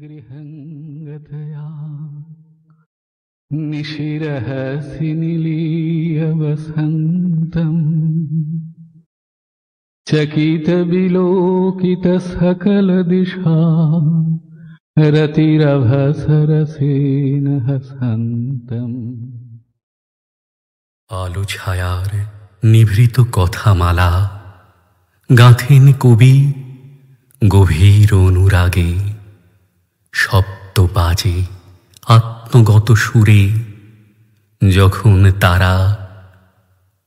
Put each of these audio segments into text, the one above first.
गृहं गतया निशिरः सिनिलीयवसन्तम् चकितविलोकितसकलदिशा रतिरभसरसेन हसन्तम् আলো ছায়ার নিভৃত কথামালা গাঁথেন কবি গভীর অনুরাগে শব্দ বাজে আত্মগত সুরে যখন তারা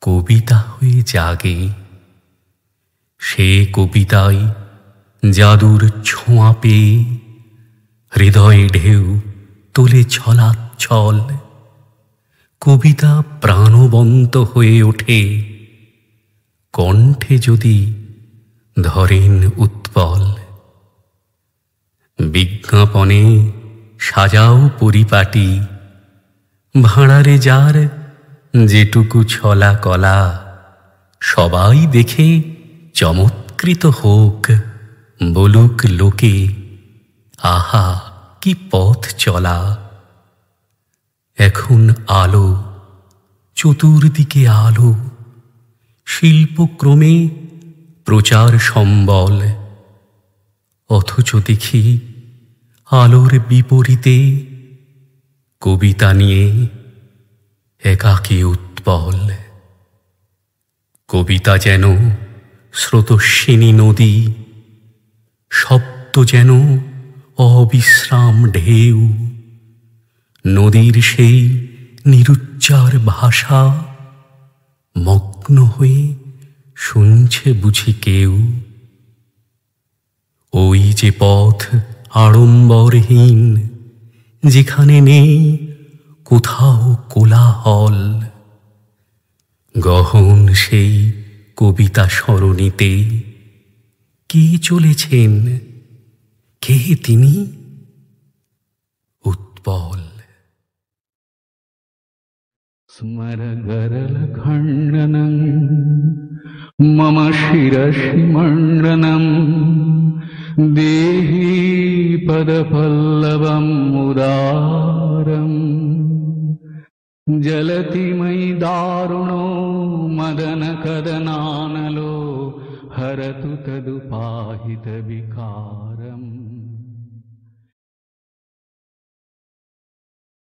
কবিতা হয়ে জাগে সে কবিতায় জাদুর ছোঁয়া পেয়ে হৃদয়ে ঢেউ তোলে ছলাচ্ছল কবিতা প্রাণবন্ত হয়ে ওঠে কণ্ঠে যদি ধরেন উত্তর উৎপল বিজ্ঞাপনে সাজাও পরিপাটি ভাঁড়ারে যার যেটুকু ছলা কলা সবাই দেখে চমৎকৃত হোক বলুক লোকে আহা কি পথ চলা এখন আলো চতুর্দিকে আলো শিল্পক্রমে প্রচার সম্বল অথচ দেখি আলোর বিপরীতে কবিতা নিয়ে একাকী উৎপল কবিতা যেন স্রোতস্বিনী নদী শব্দ যেন অবিশ্রাম ঢেউ নদীর সেই নিরুচ্চার ভাষা মগ্ন হয়ে শুনছে বুঝি কেউ ওই যে পথ আড়ম্বরহীন যেখানে নেই কোথাও কোলাহল গহন সেই কবিতা স্মরণীতে কে চলেছেন কে তিনি উৎপল स्मरगरलखण्डनम् মম শিরসি মণ্ডনম पद उदारम् जलति मयि दारुणो मदनकदनानलो हरतु तदुपाहितविकारम्